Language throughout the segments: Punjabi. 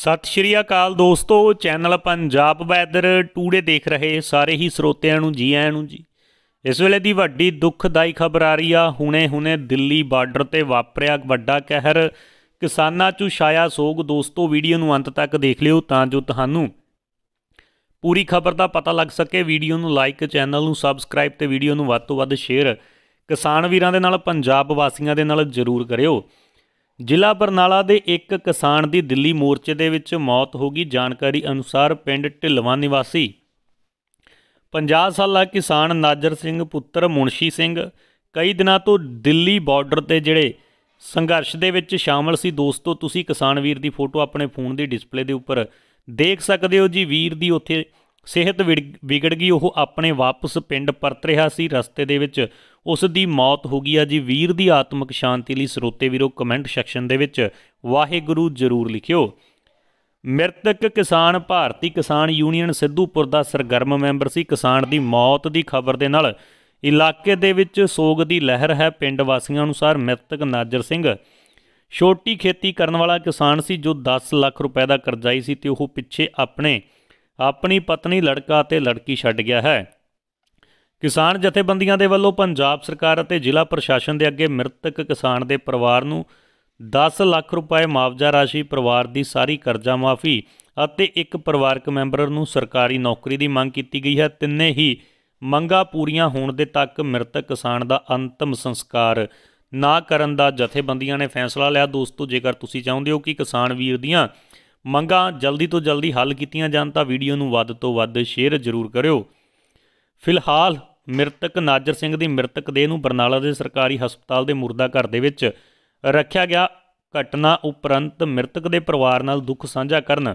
ਸਤਿ ਸ਼੍ਰੀ ਅਕਾਲ ਦੋਸਤੋ ਚੈਨਲ ਪੰਜਾਬ ਵੈਦਰ ਟੂਡੇ ਦੇਖ ਰਹੇ ਸਾਰੇ ਹੀ ਸਰੋਤਿਆਂ ਨੂੰ ਜੀ ਆਇਆਂ ਨੂੰ ਜੀ ਇਸ ਵੇਲੇ ਦੀ ਵੱਡੀ ਦੁੱਖਦਾਈ ਖਬਰ ਆ ਰਹੀ ਆ ਹੁਣੇ-ਹੁਣੇ ਦਿੱਲੀ ਬਾਰਡਰ ਤੇ ਵਾਪਰਿਆ ਵੱਡਾ ਕਹਿਰ ਕਿਸਾਨਾਂ 'ਚ ਛਾਇਆ ਸੋਗ ਦੋਸਤੋ ਵੀਡੀਓ ਨੂੰ ਅੰਤ ਤੱਕ ਦੇਖ ਲਿਓ ਤਾਂ ਜੋ ਤੁਹਾਨੂੰ ਪੂਰੀ ਖਬਰ ਦਾ ਪਤਾ ਲੱਗ ਸਕੇ ਵੀਡੀਓ ਨੂੰ ਲਾਈਕ ਚੈਨਲ ਨੂੰ ਸਬਸਕ੍ਰਾਈਬ ਤੇ ਵੀਡੀਓ ਨੂੰ ਵੱਧ ਤੋਂ ਵੱਧ ਸ਼ੇਅਰ ਕਿਸਾਨ ਵੀਰਾਂ ਦੇ ਨਾਲ ਪੰਜਾਬ ਵਾਸੀਆਂ ਦੇ ਨਾਲ ਜ਼ਰੂਰ ਕਰਿਓ ਜ਼ਿਲ੍ਹਾ ਬਰਨਾਲਾ ਦੇ ਇੱਕ ਕਿਸਾਨ ਦੀ ਦਿੱਲੀ ਮੋਰਚੇ ਦੇ ਵਿੱਚ ਮੌਤ ਹੋ ਗਈ ਜਾਣਕਾਰੀ ਅਨੁਸਾਰ ਪਿੰਡ ਢਿਲਵਾ ਨਿਵਾਸੀ 50 ਸਾਲਾ ਕਿਸਾਨ ਨਾਜਰ ਸਿੰਘ ਪੁੱਤਰ ਮੁਨਸ਼ੀ ਸਿੰਘ ਕਈ ਦਿਨਾਂ ਤੋਂ ਦਿੱਲੀ ਬਾਰਡਰ ਤੇ ਜਿਹੜੇ ਸੰਘਰਸ਼ ਦੇ ਵਿੱਚ ਸ਼ਾਮਲ ਸੀ ਦੋਸਤੋ ਤੁਸੀਂ ਕਿਸਾਨ ਵੀਰ ਦੀ ਫੋਟੋ ਆਪਣੇ ਫੋਨ ਦੀ ਡਿਸਪਲੇ ਦੇ ਉੱਪਰ ਦੇਖ ਸਕਦੇ ਹੋ ਜੀ ਵੀਰ ਦੀ ਉੱਥੇ ਸਿਹਤ ਵਿਗੜ ਗਈ ਉਹ ਆਪਣੇ ਵਾਪਸ ਪਿੰਡ ਪਰਤ ਰਿਹਾ ਸੀ ਰਸਤੇ ਦੇ ਵਿੱਚ ਉਸ ਦੀ ਮੌਤ ਹੋ ਗਈ ਆ ਜੀ ਵੀਰ ਦੀ ਆਤਮਿਕ ਸ਼ਾਂਤੀ ਲਈ ਸਰੋਤੇ ਵੀਰੋ ਕਮੈਂਟ ਸੈਕਸ਼ਨ ਦੇ ਵਿੱਚ ਵਾਹਿਗੁਰੂ ਜ਼ਰੂਰ ਲਿਖਿਓ ਮ੍ਰਿਤਕ ਕਿਸਾਨ ਭਾਰਤੀ ਕਿਸਾਨ ਯੂਨੀਅਨ ਸਿੱਧੂਪੁਰ ਦਾ ਸਰਗਰਮ ਮੈਂਬਰ ਸੀ ਕਿਸਾਨ ਦੀ ਮੌਤ ਦੀ ਖਬਰ ਦੇ ਨਾਲ ਇਲਾਕੇ ਦੇ ਵਿੱਚ ਸੋਗ ਦੀ ਲਹਿਰ ਹੈ ਪਿੰਡ ਵਾਸੀਆਂ ਅਨੁਸਾਰ ਮ੍ਰਿਤਕ ਨਾਜਰ ਸਿੰਘ ਛੋਟੀ ਖੇਤੀ ਕਰਨ ਵਾਲਾ ਕਿਸਾਨ ਸੀ ਜੋ 10 ਲੱਖ ਰੁਪਏ ਦਾ ਕਰਜ਼ਾਈ ਸੀ ਤੇ ਉਹ ਪਿੱਛੇ ਆਪਣੇ ਆਪਣੀ ਪਤਨੀ ਲੜਕਾ ਤੇ ਲੜਕੀ ਛੱਡ ਗਿਆ ਹੈ ਕਿਸਾਨ ਜਥੇਬੰਦੀਆਂ ਦੇ ਵੱਲੋਂ ਪੰਜਾਬ ਸਰਕਾਰ ਅਤੇ ਜ਼ਿਲ੍ਹਾ ਪ੍ਰਸ਼ਾਸਨ ਦੇ ਅੱਗੇ ਮ੍ਰਿਤਕ ਕਿਸਾਨ ਦੇ ਪਰਿਵਾਰ ਨੂੰ 10 ਲੱਖ ਰੁਪਏ ਮੁਆਵਜ਼ਾ ਰਾਸ਼ੀ ਪਰਿਵਾਰ ਦੀ ਸਾਰੀ ਕਰਜ਼ਾ ਮਾਫੀ ਅਤੇ ਇੱਕ ਪਰਿਵਾਰਕ ਮੈਂਬਰ ਨੂੰ ਸਰਕਾਰੀ ਨੌਕਰੀ ਦੀ ਮੰਗ ਕੀਤੀ ਗਈ ਹੈ ਤਿੰਨੇ ਹੀ ਮੰਗਾਂ ਪੂਰੀਆਂ ਹੋਣ ਦੇ ਤੱਕ ਮ੍ਰਿਤਕ ਕਿਸਾਨ ਦਾ ਅੰਤਮ ਸੰਸਕਾਰ ਨਾ ਕਰਨ ਦਾ ਜਥੇਬੰਦੀਆਂ ਨੇ ਫੈਸਲਾ ਲਿਆ ਦੋਸਤੋ ਜੇਕਰ ਤੁਸੀਂ ਚਾਹੁੰਦੇ ਹੋ ਕਿ ਕਿਸਾਨ ਵੀਰ ਦੀਆਂ ਮੰਗਾਂ ਜਲਦੀ ਤੋਂ ਜਲਦੀ ਹੱਲ ਕੀਤੀਆਂ ਜਾਣ ਤਾਂ ਵੀਡੀਓ ਨੂੰ ਵੱਧ ਤੋਂ ਵੱਧ ਸ਼ੇਅਰ ਜ਼ਰੂਰ ਕਰਿਓ ਫਿਲਹਾਲ ਮ੍ਰਿਤਕ ਨਾਜਰ ਸਿੰਘ ਦੀ ਮ੍ਰਿਤਕ ਦੇਹ ਨੂੰ ਬਰਨਾਲਾ ਦੇ ਸਰਕਾਰੀ ਹਸਪਤਾਲ ਦੇ ਮੁਰਦਾ ਘਰ ਦੇ ਵਿੱਚ ਰੱਖਿਆ ਗਿਆ ਘਟਨਾ ਉਪਰੰਤ ਮ੍ਰਿਤਕ ਦੇ ਪਰਿਵਾਰ ਨਾਲ ਦੁੱਖ ਸਾਂਝਾ ਕਰਨ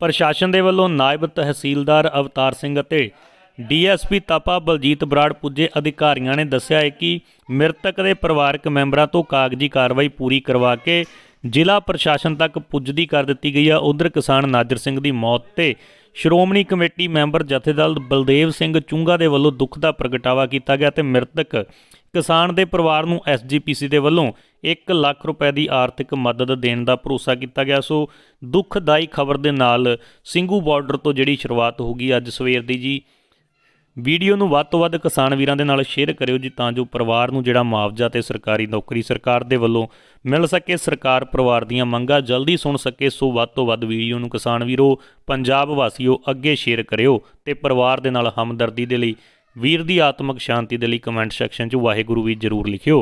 ਪ੍ਰਸ਼ਾਸਨ ਦੇ ਵੱਲੋਂ ਨਾਇਬ ਤਹਿਸੀਲਦਾਰ ਅਵਤਾਰ ਸਿੰਘ ਅਤੇ ਡੀਐਸਪੀ ਤਪਾ ਬਲਜੀਤ ਬਰਾੜ ਪੁੱਜੇ ਅਧਿਕਾਰੀਆਂ ਨੇ ਦੱਸਿਆ ਹੈ ਕਿ ਮ੍ਰਿਤਕ ਦੇ ਪਰਿਵਾਰਕ ਮੈਂਬਰਾਂ ਤੋਂ ਕਾਗਜ਼ੀ ਕਾਰਵਾਈ ਪੂਰੀ ਕਰਵਾ ਕੇ ਜ਼ਿਲ੍ਹਾ ਪ੍ਰਸ਼ਾਸਨ ਤੱਕ ਪੁੱਜਦੀ ਕਰ ਦਿੱਤੀ ਗਈ ਆ ਉਧਰ ਕਿਸਾਨ ਨਾਜਰ ਸਿੰਘ ਦੀ ਮੌਤ ਤੇ ਸ਼੍ਰੋਮਣੀ ਕਮੇਟੀ ਮੈਂਬਰ ਜਥੇਦਾਰ ਬਲਦੇਵ ਸਿੰਘ ਚੁੰਗਾ ਦੇ ਵੱਲੋਂ ਦੁੱਖ ਦਾ ਪ੍ਰਗਟਾਵਾ ਕੀਤਾ ਗਿਆ ਤੇ ਮ੍ਰਿਤਕ ਕਿਸਾਨ ਦੇ ਪਰਿਵਾਰ ਨੂੰ ਐਸਜੀਪੀਸੀ ਦੇ ਵੱਲੋਂ 1 ਲੱਖ ਰੁਪਏ ਦੀ ਆਰਥਿਕ ਮਦਦ ਦੇਣ ਦਾ ਭਰੋਸਾ ਕੀਤਾ ਗਿਆ ਸੋ ਦੁੱਖਦਾਈ ਖਬਰ ਦੇ ਨਾਲ ਸਿੰਘੂ ਬਾਰਡਰ ਤੋਂ ਜਿਹੜੀ ਸ਼ੁਰੂਆਤ ਹੋਗੀ ਅੱਜ ਸਵੇਰ ਦੀ ਜੀ ਵੀਡੀਓ ਨੂੰ ਵੱਧ ਤੋਂ ਵੱਧ ਕਿਸਾਨ ਵੀਰਾਂ ਦੇ ਨਾਲ ਸ਼ੇਅਰ ਕਰਿਓ ਜੀ ਤਾਂ ਜੋ ਪਰਿਵਾਰ ਨੂੰ ਜਿਹੜਾ ਮੁਆਵਜ਼ਾ ਤੇ ਸਰਕਾਰੀ ਨੌਕਰੀ ਸਰਕਾਰ ਦੇ ਵੱਲੋਂ ਮਿਲ ਸਕੇ ਸਰਕਾਰ ਪਰਿਵਾਰ ਦੀਆਂ ਮੰਗਾਂ ਜਲਦੀ ਸੁਣ ਸਕੇ ਸੋ ਵੱਧ ਤੋਂ ਵੱਧ ਵੀਡੀਓ ਨੂੰ ਕਿਸਾਨ ਵੀਰੋ ਪੰਜਾਬ ਵਾਸੀਓ ਅੱਗੇ ਸ਼ੇਅਰ ਕਰਿਓ ਤੇ ਪਰਿਵਾਰ ਦੇ ਨਾਲ ਹਮਦਰਦੀ ਦੇ ਲਈ ਵੀਰ ਦੀ ਆਤਮਿਕ ਸ਼ਾਂਤੀ ਦੇ ਲਈ ਕਮੈਂਟ ਸੈਕਸ਼ਨ 'ਚ ਵਾਹਿਗੁਰੂ ਵੀ ਜ਼ਰੂਰ ਲਿਖਿਓ